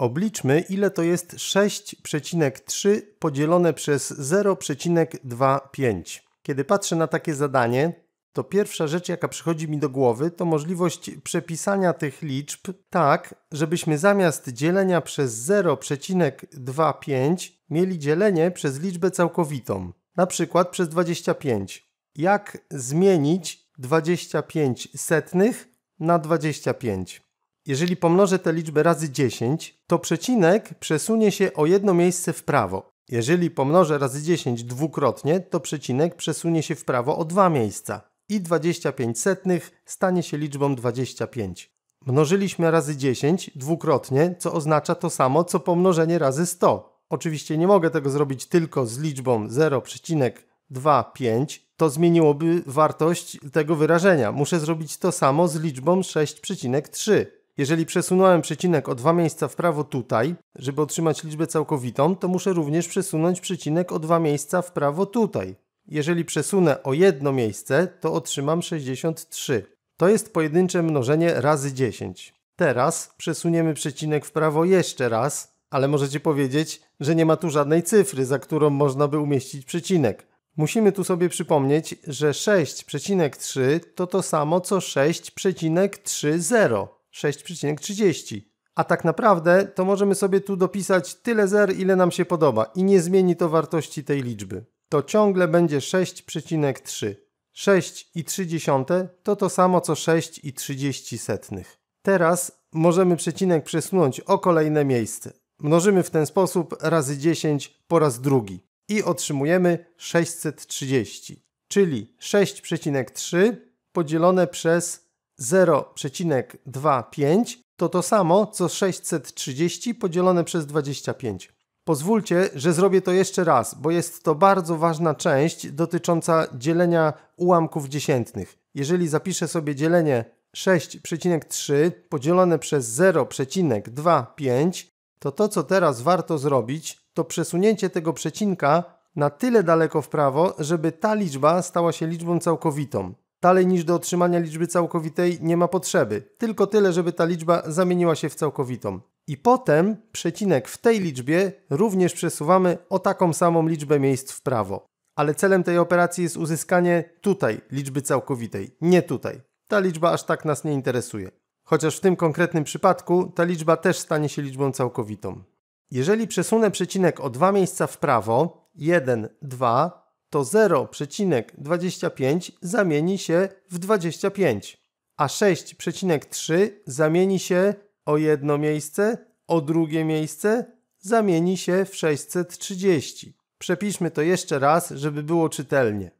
Obliczmy, ile to jest 6,3 podzielone przez 0,25. Kiedy patrzę na takie zadanie, to pierwsza rzecz, jaka przychodzi mi do głowy, to możliwość przepisania tych liczb tak, żebyśmy zamiast dzielenia przez 0,25 mieli dzielenie przez liczbę całkowitą, na przykład przez 25. Jak zmienić 25 setnych na 25? Jeżeli pomnożę tę liczbę razy 10, to przecinek przesunie się o jedno miejsce w prawo. Jeżeli pomnożę razy 10 dwukrotnie, to przecinek przesunie się w prawo o dwa miejsca i 25 setnych stanie się liczbą 25. Mnożyliśmy razy 10 dwukrotnie, co oznacza to samo co pomnożenie razy 100. Oczywiście nie mogę tego zrobić tylko z liczbą 0,25, to zmieniłoby wartość tego wyrażenia. Muszę zrobić to samo z liczbą 6,3. Jeżeli przesunąłem przecinek o dwa miejsca w prawo tutaj, żeby otrzymać liczbę całkowitą, to muszę również przesunąć przecinek o dwa miejsca w prawo tutaj. Jeżeli przesunę o jedno miejsce, to otrzymam 63. To jest pojedyncze mnożenie razy 10. Teraz przesuniemy przecinek w prawo jeszcze raz, ale możecie powiedzieć, że nie ma tu żadnej cyfry, za którą można by umieścić przecinek. Musimy tu sobie przypomnieć, że 6,3 to to samo co 6,30. 6,30. A tak naprawdę to możemy sobie tu dopisać tyle zer, ile nam się podoba i nie zmieni to wartości tej liczby. To ciągle będzie 6,3. 6,3 to to samo co 6,30. Teraz możemy przecinek przesunąć o kolejne miejsce. Mnożymy w ten sposób razy 10 po raz drugi i otrzymujemy 630, czyli 6,3 podzielone przez 0,25 to to samo co 630 podzielone przez 25. Pozwólcie, że zrobię to jeszcze raz, bo jest to bardzo ważna część dotycząca dzielenia ułamków dziesiętnych. Jeżeli zapiszę sobie dzielenie 6,3 podzielone przez 0,25, to to co teraz warto zrobić, to przesunięcie tego przecinka na tyle daleko w prawo, żeby ta liczba stała się liczbą całkowitą. Dalej niż do otrzymania liczby całkowitej nie ma potrzeby, tylko tyle, żeby ta liczba zamieniła się w całkowitą. I potem przecinek w tej liczbie również przesuwamy o taką samą liczbę miejsc w prawo. Ale celem tej operacji jest uzyskanie tutaj liczby całkowitej, nie tutaj. Ta liczba aż tak nas nie interesuje. Chociaż w tym konkretnym przypadku ta liczba też stanie się liczbą całkowitą. Jeżeli przesunę przecinek o dwa miejsca w prawo, 1, 2, to 0,25 zamieni się w 25, a 6,3 zamieni się o jedno miejsce, o drugie miejsce zamieni się w 630. Przepiszmy to jeszcze raz, żeby było czytelnie.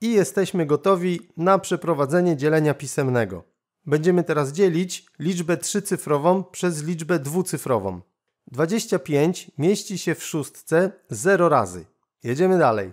I jesteśmy gotowi na przeprowadzenie dzielenia pisemnego. Będziemy teraz dzielić liczbę trzycyfrową przez liczbę dwucyfrową. 25 mieści się w szóstce 0 razy. Jedziemy dalej.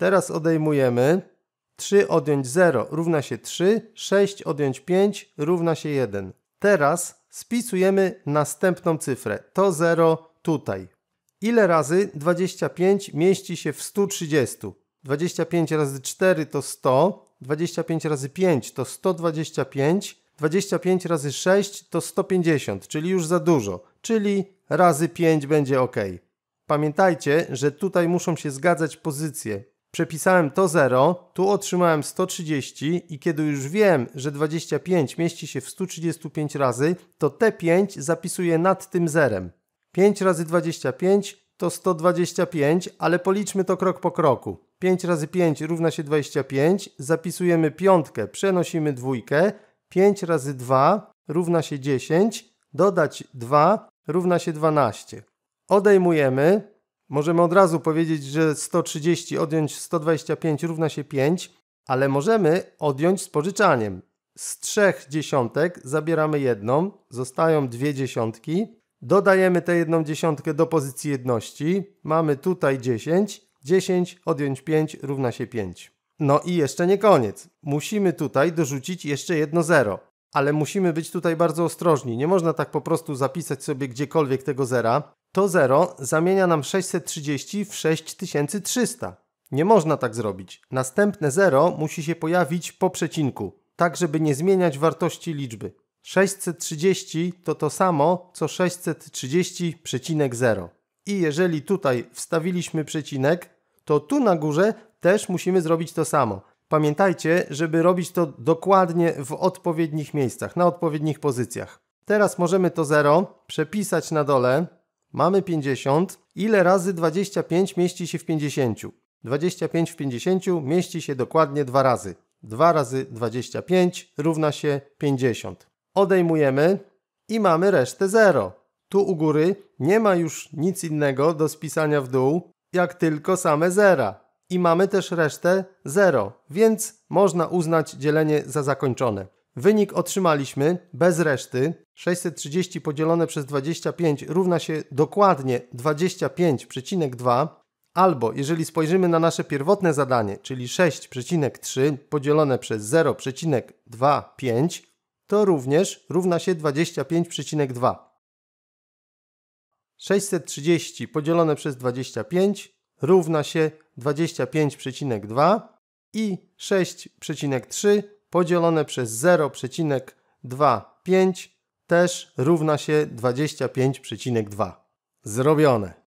Teraz odejmujemy. 3 odjąć 0 równa się 3, 6 odjąć 5 równa się 1. Teraz spisujemy następną cyfrę. To 0 tutaj. Ile razy 25 mieści się w 130? 25 razy 4 to 100, 25 razy 5 to 125, 25 razy 6 to 150, czyli już za dużo, czyli razy 5 będzie ok. Pamiętajcie, że tutaj muszą się zgadzać pozycje. Przepisałem to 0, tu otrzymałem 130 i kiedy już wiem, że 25 mieści się w 135 razy, to te 5 zapisuję nad tym zerem. 5 razy 25 to 125, ale policzmy to krok po kroku. 5 razy 5 równa się 25, zapisujemy piątkę, przenosimy dwójkę, 5 razy 2 równa się 10, dodać 2 równa się 12. Odejmujemy, Możemy od razu powiedzieć, że 130 odjąć 125 równa się 5, ale możemy odjąć z pożyczaniem. Z trzech dziesiątek zabieramy jedną, zostają dwie dziesiątki. Dodajemy tę jedną dziesiątkę do pozycji jedności. Mamy tutaj 10. 10 odjąć 5 równa się 5. No i jeszcze nie koniec. Musimy tutaj dorzucić jeszcze jedno zero ale musimy być tutaj bardzo ostrożni. Nie można tak po prostu zapisać sobie gdziekolwiek tego zera. To zero zamienia nam 630 w 6300. Nie można tak zrobić. Następne zero musi się pojawić po przecinku, tak żeby nie zmieniać wartości liczby. 630 to to samo co 630,0. I jeżeli tutaj wstawiliśmy przecinek, to tu na górze też musimy zrobić to samo. Pamiętajcie, żeby robić to dokładnie w odpowiednich miejscach, na odpowiednich pozycjach. Teraz możemy to 0 przepisać na dole. Mamy 50. Ile razy 25 mieści się w 50? 25 w 50 mieści się dokładnie dwa razy. 2 razy 25 równa się 50. Odejmujemy i mamy resztę 0. Tu u góry nie ma już nic innego do spisania w dół, jak tylko same zera i mamy też resztę 0, więc można uznać dzielenie za zakończone. Wynik otrzymaliśmy bez reszty. 630 podzielone przez 25 równa się dokładnie 25,2 albo jeżeli spojrzymy na nasze pierwotne zadanie, czyli 6,3 podzielone przez 0,25 to również równa się 25,2. 630 podzielone przez 25 równa się 25,2 i 6,3 podzielone przez 0,25 też równa się 25,2. Zrobione.